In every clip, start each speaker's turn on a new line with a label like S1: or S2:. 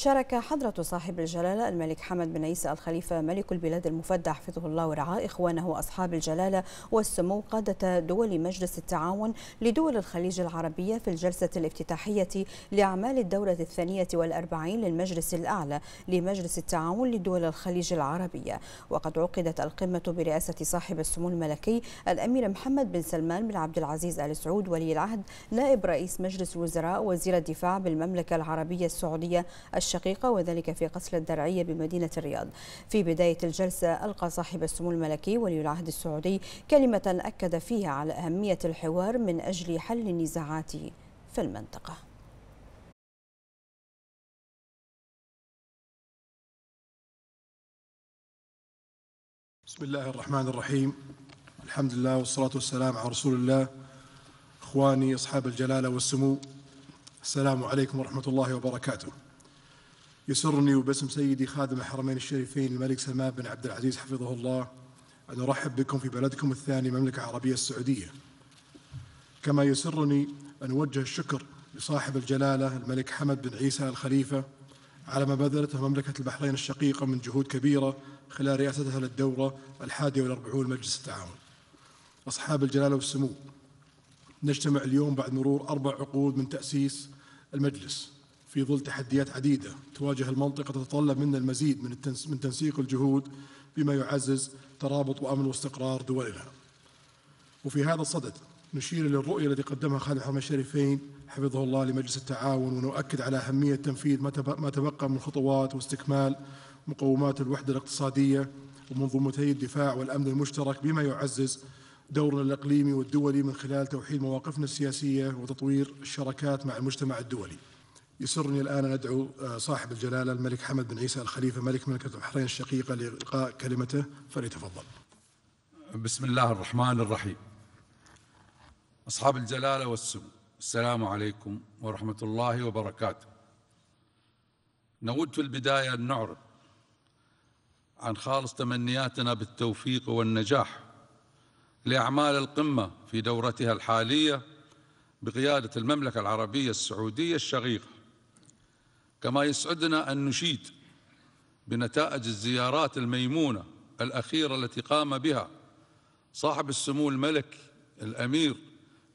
S1: شارك حضرة صاحب الجلالة الملك حمد بن عيسى الخليفة ملك البلاد المفدى حفظه الله ورعاه إخوانه أصحاب الجلالة والسمو قادة دول مجلس التعاون لدول الخليج العربية في الجلسة الافتتاحية لأعمال الدورة الثانية والأربعين للمجلس الأعلى لمجلس التعاون لدول الخليج العربية وقد عقدت القمة برئاسة صاحب السمو الملكي الأمير محمد بن سلمان بن عبد العزيز آل سعود ولي العهد نائب رئيس مجلس الوزراء وزير الدفاع بالمملكة العربية السعودية الشقيقة وذلك في قصر الدرعية بمدينة الرياض في بداية الجلسة ألقى صاحب السمو الملكي ولي العهد السعودي كلمة أكد فيها على أهمية الحوار من أجل حل النزاعات في المنطقة بسم الله الرحمن
S2: الرحيم الحمد لله والصلاة والسلام على رسول الله إخواني أصحاب الجلالة والسمو السلام عليكم ورحمة الله وبركاته يسرني وباسم سيدي خادم الحرمين الشريفين الملك سلمان بن عبد العزيز حفظه الله أن أرحب بكم في بلدكم الثاني المملكة العربية السعودية كما يسرني أن أوجه الشكر لصاحب الجلالة الملك حمد بن عيسى الخليفة على ما بذلته مملكة البحرين الشقيقة من جهود كبيرة خلال رئاستها للدورة الحادية والأربعون مجلس التعاون أصحاب الجلالة والسمو نجتمع اليوم بعد مرور أربع عقود من تأسيس المجلس في ظل تحديات عديدة تواجه المنطقة تتطلب منا المزيد من من تنسيق الجهود بما يعزز ترابط وأمن واستقرار دولنا. وفي هذا الصدد نشير إلى الرؤية التي قدمها خادم حرم الشريفين حفظه الله لمجلس التعاون ونؤكد على أهمية تنفيذ ما تبقى من خطوات واستكمال مقومات الوحدة الاقتصادية ومنظومتي الدفاع والأمن المشترك بما يعزز دورنا الإقليمي والدولي من خلال توحيد مواقفنا السياسية وتطوير الشراكات مع المجتمع الدولي. يسرني الآن أن أدعو آه، صاحب الجلالة الملك حمد بن عيسى الخليفة ملك مملكة البحرين الشقيقة لإلقاء كلمته فليتفضل
S3: بسم الله الرحمن الرحيم أصحاب الجلالة والسمو السلام عليكم ورحمة الله وبركاته نود في البداية أن نعرض عن خالص تمنياتنا بالتوفيق والنجاح لأعمال القمة في دورتها الحالية بقيادة المملكة العربية السعودية الشقيقة كما يسعدنا أن نشيد بنتائج الزيارات الميمونة الأخيرة التي قام بها صاحب السمو الملك الأمير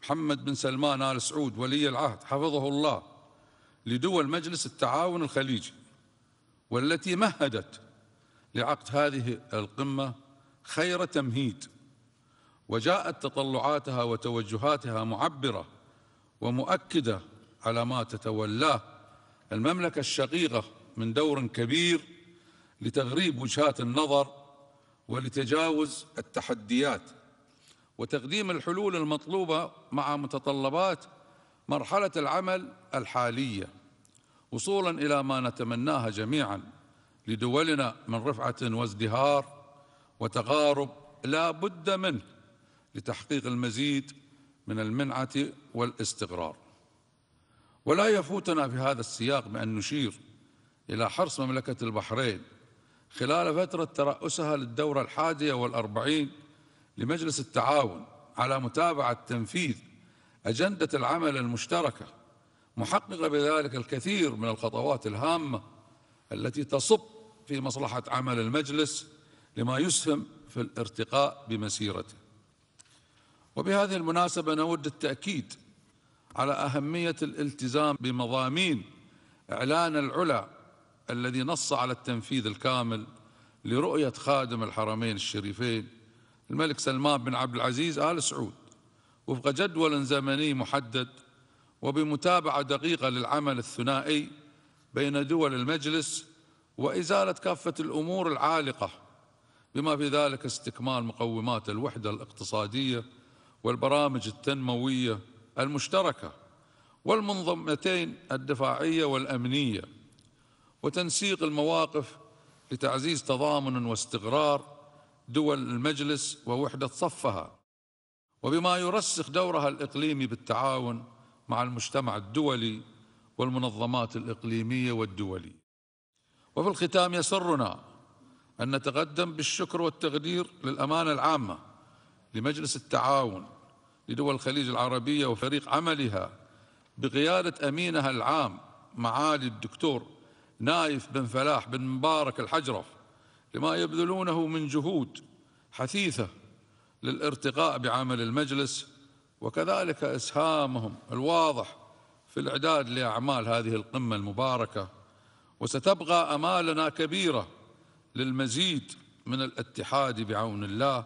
S3: محمد بن سلمان آل سعود ولي العهد حفظه الله لدول مجلس التعاون الخليجي والتي مهدت لعقد هذه القمة خير تمهيد وجاءت تطلعاتها وتوجهاتها معبرة ومؤكدة على ما تتولاه المملكة الشقيقة من دور كبير لتغريب وجهات النظر ولتجاوز التحديات وتقديم الحلول المطلوبة مع متطلبات مرحلة العمل الحالية وصولا إلى ما نتمناها جميعا لدولنا من رفعة وازدهار وتقارب لا بد منه لتحقيق المزيد من المنعة والاستقرار ولا يفوتنا في هذا السياق بأن نشير إلى حرص مملكة البحرين خلال فترة ترأسها للدورة الحادية والأربعين لمجلس التعاون على متابعة تنفيذ أجندة العمل المشتركة محققة بذلك الكثير من الخطوات الهامة التي تصب في مصلحة عمل المجلس لما يسهم في الارتقاء بمسيرته وبهذه المناسبة نود التأكيد على أهمية الالتزام بمضامين إعلان العلا الذي نص على التنفيذ الكامل لرؤية خادم الحرمين الشريفين الملك سلمان بن عبد العزيز آل سعود وفق جدول زمني محدد وبمتابعة دقيقة للعمل الثنائي بين دول المجلس وإزالة كافة الأمور العالقة بما في ذلك استكمال مقومات الوحدة الاقتصادية والبرامج التنموية المشتركة والمنظمتين الدفاعية والأمنية وتنسيق المواقف لتعزيز تضامن واستقرار دول المجلس ووحدة صفها وبما يرسخ دورها الإقليمي بالتعاون مع المجتمع الدولي والمنظمات الإقليمية والدولية وفي الختام يسرنا أن نتقدم بالشكر والتقدير للأمانة العامة لمجلس التعاون لدول الخليج العربية وفريق عملها بقيادة أمينها العام معالي الدكتور نايف بن فلاح بن مبارك الحجرف لما يبذلونه من جهود حثيثة للارتقاء بعمل المجلس وكذلك إسهامهم الواضح في الإعداد لأعمال هذه القمة المباركة وستبقى أمالنا كبيرة للمزيد من الاتحاد بعون الله